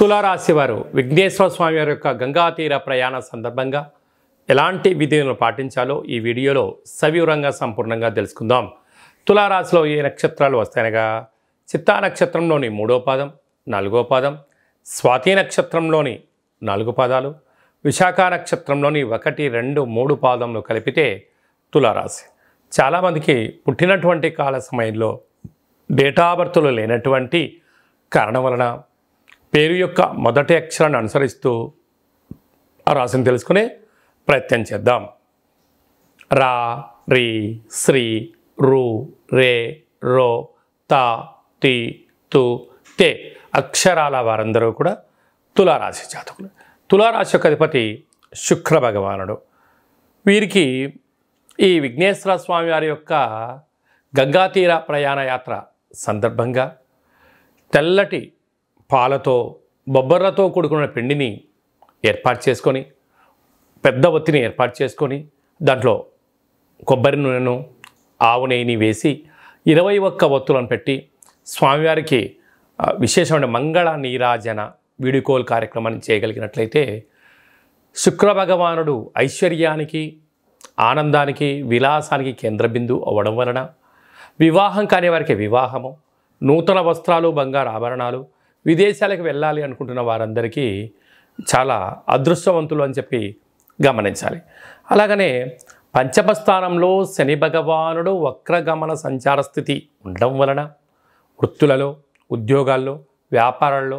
తులారాశి వారు విఘ్నేశ్వర స్వామి వారి యొక్క గంగా తీర ప్రయాణ సందర్భంగా ఎలాంటి విధులను పాటించాలో ఈ వీడియోలో సవివరంగా సంపూర్ణంగా తెలుసుకుందాం తులారాశిలో ఏ నక్షత్రాలు వస్తాయనగా చిత్తా నక్షత్రంలోని మూడో పాదం నాలుగో పాదం స్వాతి నక్షత్రంలోని నాలుగు పాదాలు విశాఖ నక్షత్రంలోని ఒకటి రెండు మూడు పాదంలో కలిపితే తులారాశి చాలామందికి పుట్టినటువంటి కాల సమయంలో డేటా బర్త్లు లేనటువంటి కారణం వలన పేరు యొక్క మొదటి అక్షరాన్ని అనుసరిస్తూ ఆ రాశిని తెలుసుకునే ప్రయత్నం చేద్దాం రా రి శ్రీ రు రే రో త తి తు తే అక్షరాల వారందరూ కూడా తులారాశి జాతకులు తులారాశి యొక్క అధిపతి శుక్ర భగవానుడు వీరికి ఈ విఘ్నేశ్వర స్వామి వారి యొక్క గంగాతీర ప్రయాణ యాత్ర సందర్భంగా తెల్లటి పాలతో బొబ్బర్లతో కూడుకున్న పిండిని ఏర్పాటు చేసుకొని పెద్ద ఒత్తిని ఏర్పాటు చేసుకొని దాంట్లో కొబ్బరి నూనెను ఆవు నెయ్యిని వేసి ఇరవై ఒక్క ఒత్తులను పెట్టి స్వామివారికి విశేషమైన మంగళ నీరాజన వీడుకోలు కార్యక్రమాన్ని చేయగలిగినట్లయితే శుక్రభగవానుడు ఐశ్వర్యానికి ఆనందానికి విలాసానికి కేంద్రబిందు అవ్వడం వలన వివాహం కాని వారికి వివాహము నూతన వస్త్రాలు బంగారు ఆభరణాలు విదేశాలకు వెళ్ళాలి అనుకుంటున్న వారందరికీ చాలా అదృష్టవంతులు అని చెప్పి గమనించాలి అలాగనే పంచమస్థానంలో స్థానంలో శని భగవానుడు వక్రగమన సంచార స్థితి ఉండడం వలన వృత్తులలో ఉద్యోగాల్లో వ్యాపారాల్లో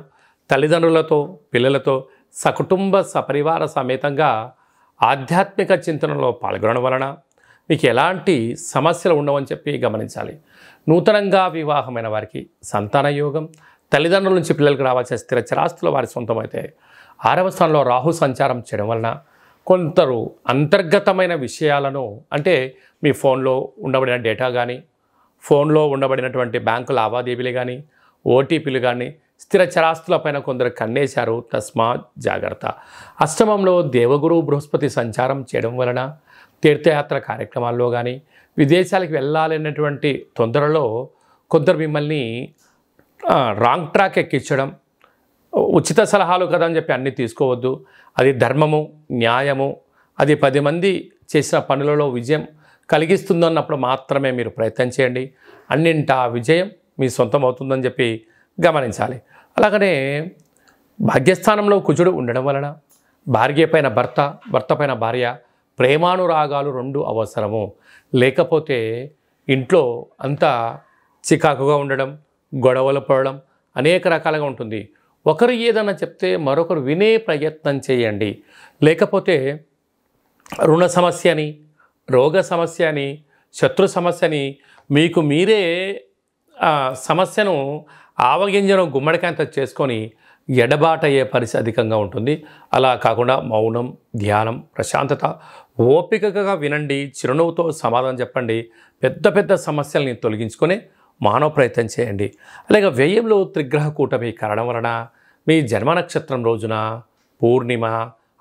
తల్లిదండ్రులతో పిల్లలతో సకుటుంబ సపరివార సమేతంగా ఆధ్యాత్మిక చింతనలో పాల్గొనడం వలన మీకు ఎలాంటి సమస్యలు ఉండవని చెప్పి గమనించాలి నూతనంగా వివాహమైన వారికి సంతాన యోగం తల్లిదండ్రుల నుంచి పిల్లలకు రావాల్సిన స్థిర చిరాస్తులు వారి సొంతమైతే ఆరవ స్థానంలో రాహు సంచారం చేయడం వలన కొందరు అంతర్గతమైన విషయాలను అంటే మీ ఫోన్లో ఉండబడిన డేటా కానీ ఫోన్లో ఉండబడినటువంటి బ్యాంకు లావాదేవీలు కానీ ఓటీపీలు కానీ స్థిర చరాస్తులపైన కొందరు కన్నేశారు తస్మా జాగ్రత్త అష్టమంలో దేవగురు బృహస్పతి సంచారం చేయడం వలన తీర్థయాత్ర కార్యక్రమాల్లో కానీ విదేశాలకు వెళ్ళాలన్నటువంటి తొందరలో కొందరు మిమ్మల్ని రాంగ్ ట్రాక్ ఎక్కించడం ఉచిత సలహాలు కదా అని చెప్పి అన్నీ తీసుకోవద్దు అది ధర్మము న్యాయము అది పది మంది చేసిన పనులలో విజయం కలిగిస్తుందన్నప్పుడు మాత్రమే మీరు ప్రయత్నం చేయండి అన్నింట ఆ విజయం మీ సొంతం అవుతుందని చెప్పి గమనించాలి అలాగనే భాగ్యస్థానంలో కుజుడు ఉండడం వలన భార్య పైన భర్త భర్త పైన భార్య ప్రేమానురాగాలు రెండు అవసరము లేకపోతే ఇంట్లో అంతా చికాకుగా ఉండడం గొడవలు పడడం అనేక రకాలుగా ఉంటుంది ఒకరు ఏదైనా చెప్తే మరొకరు వినే ప్రయత్నం చేయండి లేకపోతే రుణ సమస్య అని రోగ సమస్య అని శత్రు సమస్యని మీకు మీరే సమస్యను ఆవగింజను గుమ్మడికాయంత చేసుకొని ఎడబాట అయ్యే పరిస్థితి అధికంగా ఉంటుంది అలా కాకుండా మౌనం ధ్యానం ప్రశాంతత ఓపికగా వినండి చిరునవ్వుతో సమాధానం చెప్పండి పెద్ద పెద్ద సమస్యల్ని తొలగించుకొని మానవ ప్రయత్నం చేయండి అలాగే వ్యయంలో త్రిగ్రహ కూటమి కారణం వలన మీ జన్మ నక్షత్రం రోజున పూర్ణిమ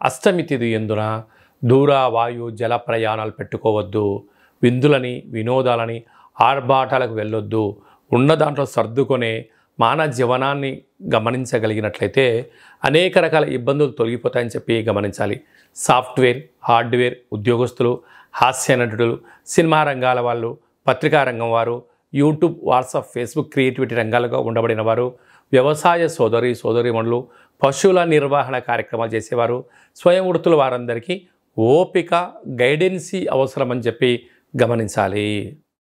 అష్టమి తిథి ఎందున దూర వాయు జల ప్రయాణాలు పెట్టుకోవద్దు విందులని వినోదాలని ఆర్భాటాలకు వెళ్ళొద్దు ఉన్న దాంట్లో సర్దుకొనే మానవ జీవనాన్ని గమనించగలిగినట్లయితే అనేక రకాల ఇబ్బందులు తొలగిపోతాయని చెప్పి గమనించాలి సాఫ్ట్వేర్ హార్డ్వేర్ ఉద్యోగస్తులు హాస్య నటులు సినిమా రంగాల వాళ్ళు పత్రికా రంగం వారు యూట్యూబ్ వాట్సాప్ ఫేస్బుక్ క్రియేటివిటీ రంగాలుగా ఉండబడిన వారు వ్యవసాయ సోదరి సోదరిమణులు పశువుల నిర్వహణ కార్యక్రమాలు చేసేవారు స్వయం వృత్తుల వారందరికీ ఓపిక గైడెన్సీ అవసరమని చెప్పి గమనించాలి